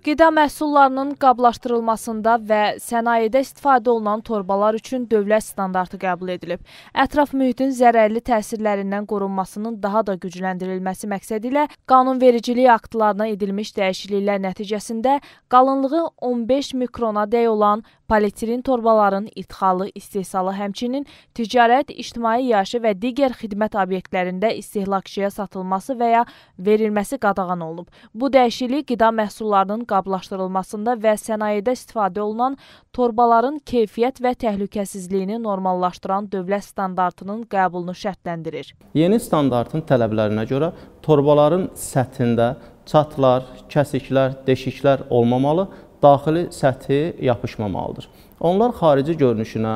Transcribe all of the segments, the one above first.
Qida məhsullarının qablaşdırılmasında və sənayedə istifadə olunan torbalar üçün dövlət standartı qəbul edilib. Ətraf mühitin zərərli təsirlərindən qorunmasının daha da gücləndirilməsi məqsədi ilə qanunvericilik aktlarına edilmiş dəyişikliklər nəticəsində qalınlığı 15 mikrona dəy olan polietilen torbaların idxalı, istehsalı, həmçinin ticarət, ictimai yaşı və digər xidmət obyektlərində istehlakçıya satılması və ya verilməsi qadağan olunub. Bu dəyişiklik qida məhsullarının qablaşdırılmasında və sənayedə istifadə olunan torbaların keyfiyyət və təhlükəsizliyini normallaşdıran dövlət standartının qəbulunu şərtləndirir. Yeni standartın tələblərinə görə torbaların səthində çatlar, kəsiklər, deşiklər olmamalı, daxili səthi yapışmamalıdır. Onlar xarici görünüşünə,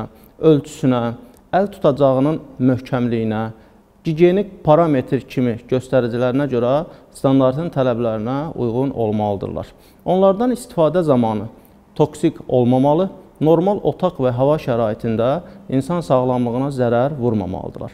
ölçüsünə, əl tutacağının möhkəmliyinə, gigiyenik parametr kimi göstəricilərinə görə standartın tələblərinə uyğun olmalıdırlar. Onlardan istifadə zamanı toksik olmamalı, normal otaq və hava şəraitində insan sağlamlığına zərər vurmamalıdırlar.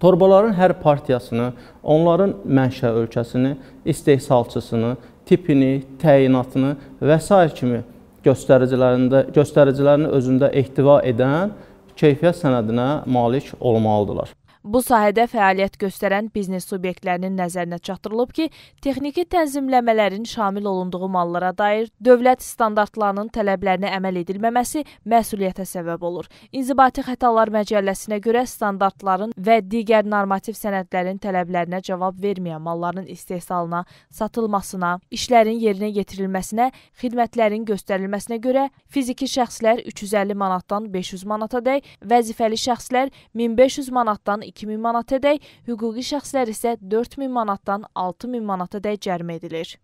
Torbaların hər partiyasını, onların mənşə ölkəsini, istehsalçısını, tipini, təyinatını və s. kimi göstəricilərində göstəricilərini özündə ehtiva edən keyfiyyət sənədinə malik olmalıdırlar. Bu sahədə fəaliyyət göstərən biznes subyektlərinin nəzərinə çatdırılıb ki, texniki tənzimləmələrin şamil olunduğu mallara dair dövlət standartlarının tələblərinə əməl edilməməsi məsuliyyətə səbəb olur. İnzibati xətalar məcəlləsinə görə standartların və digər normativ sənədlərin tələblərinə cavab verməyən malların istehsalına, satılmasına, işlərin yerinə yetirilməsinə, xidmətlərin göstərilməsinə görə fiziki şəxslər 350 manatdan 500 manatadək, vəzifəli şəxslər 1500 manatdan 2 2000 manat edək, hüquqi şəxslər isə 4000 manatdan 6000 manata dək cərimə edilir.